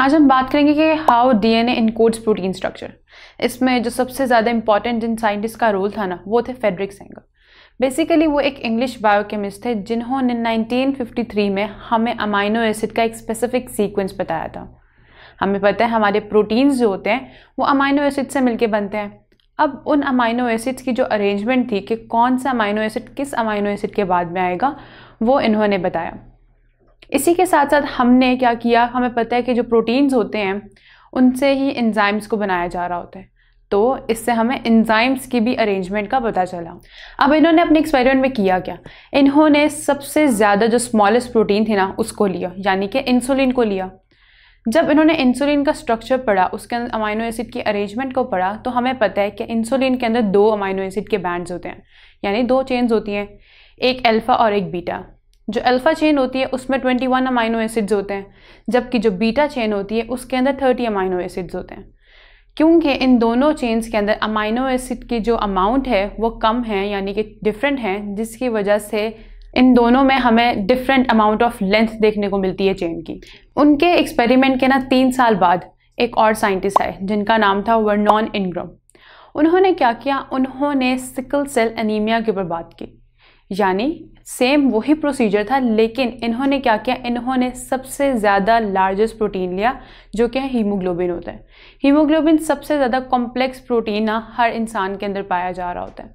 आज हम बात करेंगे कि how D N encodes protein structure इसमें जो सबसे ज़्यादा इंपॉर्टेंट जिन साइंटिस्ट का रोल था ना वो थे फेडरिक सेंगर बेसिकली वो एक इंग्लिश बायोकेमिस्ट थे जिन्होंने 1953 में हमें अमाइनो एसिड का एक स्पेसिफिक सीक्वेंस बताया था हमें पता है हमारे प्रोटीन्स जो होते हैं वो अमाइनो एसिड से मिलके बनते हैं अब उन अमाइनो एसिड्स की जो अरेंजमेंट थी कि कौन सा अमाइनो एसिड किस अमाइनो एसिड के बाद में आएगा वो इन्होंने बताया इसी के साथ साथ हमने क्या किया हमें पता है कि जो प्रोटीन्स होते हैं उनसे ही इन्ज़ाइम्स को बनाया जा रहा होता है तो इससे हमें इन्ज़ाइम्स की भी अरेंजमेंट का पता चला अब इन्होंने अपने एक्सपेरिमेंट में किया क्या इन्होंने सबसे ज़्यादा जो स्मॉलेस्ट प्रोटीन थी ना उसको लिया यानी कि इंसुलिन को लिया जब इन्होंने इंसुलिन का स्ट्रक्चर पढ़ा उसके अंदर अमाइनो एसिड की अरेंजमेंट को पढ़ा तो हमें पता है कि इंसुलिन के अंदर दो अमाइनो एसिड के बैंड्स होते हैं यानी दो चेंज होती हैं एक अल्फ़ा और एक बीटा जो अल्फ़ा चेन होती है उसमें ट्वेंटी वन अमाइनो एसिड्स होते हैं जबकि जो बीटा चेन होती है उसके अंदर थर्टी अमाइनो एसिड्स होते हैं क्योंकि इन दोनों चेन्स के अंदर अमाइनो एसिड की जो अमाउंट है वो कम है यानी कि डिफरेंट हैं जिसकी वजह से इन दोनों में हमें डिफरेंट अमाउंट ऑफ लेंथ देखने को मिलती है चेन की उनके एक्सपेरिमेंट के ना तीन साल बाद एक और साइंटिस्ट आए जिनका नाम था वर्नॉन इनग्रम उन्होंने क्या किया उन्होंने सिकल सेल एनीमिया के ऊपर बात की यानी सेम वही प्रोसीजर था लेकिन इन्होंने क्या किया इन्होंने सबसे ज़्यादा लार्जेस्ट प्रोटीन लिया जो कि है हीमोग्लोबिन होता है हीमोग्लोबिन सबसे ज़्यादा कॉम्प्लेक्स प्रोटीन ना हर इंसान के अंदर पाया जा रहा होता है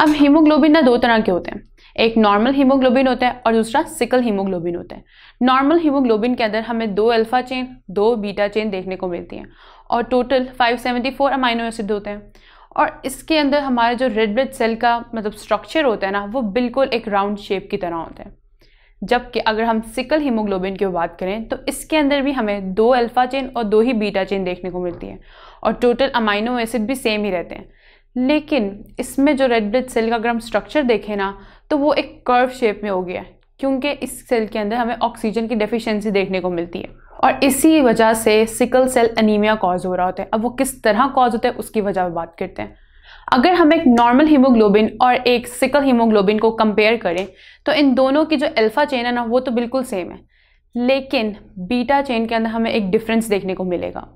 अब हीमोग्लोबिन ना दो तरह के होते हैं एक नॉर्मल हीमोग्लोबिन होता है और दूसरा सिकल हीमोग्लोबिन होता है नॉर्मल हीमोग्लोबिन के अंदर हमें दो अल्फ़ा चेन दो बीटा चेन देखने को मिलती हैं और टोटल 574 अमाइनो एसिड होते हैं और इसके अंदर हमारे जो रेड ब्लड सेल का मतलब स्ट्रक्चर होता है ना वो बिल्कुल एक राउंड शेप की तरह होता है जबकि अगर हम सिकल हीमोग्लोबिन की बात करें तो इसके अंदर भी हमें दो अल्फ़ा चेन और दो ही बीटा चेन देखने को मिलती है और टोटल अमाइनो एसिड भी सेम ही रहते हैं लेकिन इसमें जो रेड ब्लड सेल का अगर हम स्ट्रक्चर देखें ना तो वो एक कर्व शेप में हो गया क्योंकि इस सेल के अंदर हमें ऑक्सीजन की डेफिशिएंसी देखने को मिलती है और इसी वजह से सिकल सेल अनीमिया कॉज हो रहा होता है अब वो किस तरह कॉज होता है उसकी वजह बात करते हैं अगर हम एक नॉर्मल हीमोग्लोबिन और एक सिकल हीमोग्लोबिन को कंपेयर करें तो इन दोनों की जो अल्फ़ा चेन है ना वो तो बिल्कुल सेम है लेकिन बीटा चेन के अंदर हमें एक डिफरेंस देखने को मिलेगा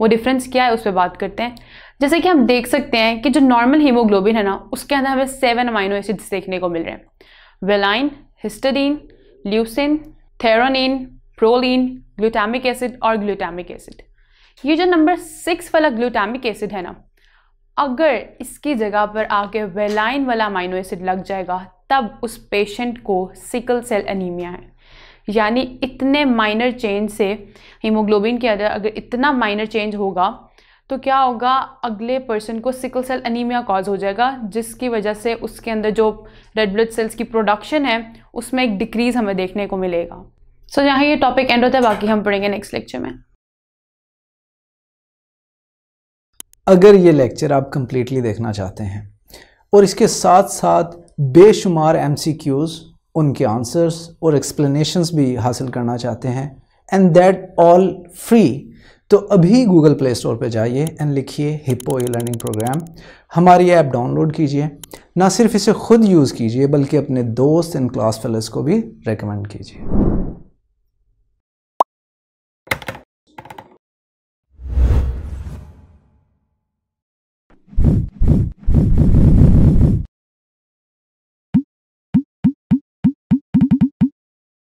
वो डिफरेंस क्या है उस पर बात करते हैं जैसे कि हम देख सकते हैं कि जो नॉर्मल हीमोग्लोबिन है ना उसके अंदर हमें सेवन अमाइनो एसिड्स देखने को मिल रहे हैं valine histidine leucine threonine proline glutamic acid और ग्लूटामिक एसिड ये जो नंबर सिक्स वाला ग्लूटामिक एसिड है ना अगर इसकी जगह पर आके वेलाइन वाला माइनो एसिड लग जाएगा तब उस पेशेंट को सिकल सेल एनीमिया है यानी इतने माइनर चेंज से हीमोग्लोबिन के अंदर अगर इतना माइनर चेंज होगा तो क्या होगा अगले पर्सन को सिकल सेल अनीमिया कॉज हो जाएगा जिसकी वजह से उसके अंदर जो रेड ब्लड सेल्स की प्रोडक्शन है उसमें एक डिक्रीज़ हमें देखने को मिलेगा सो so, यहाँ ये टॉपिक एंड होता है बाकी हम पढ़ेंगे नेक्स्ट लेक्चर में अगर ये लेक्चर आप कंप्लीटली देखना चाहते हैं और इसके साथ साथ बेशुमार एम उनके आंसर्स और एक्सप्लेनेशंस भी हासिल करना चाहते हैं एंड दैट ऑल फ्री तो अभी गूगल प्ले स्टोर पर जाइए एंड लिखिए हिपो ई लर्निंग प्रोग्राम हमारी ऐप डाउनलोड कीजिए ना सिर्फ इसे खुद यूज़ कीजिए बल्कि अपने दोस्त एंड क्लास फेलोज को भी रेकमेंड कीजिए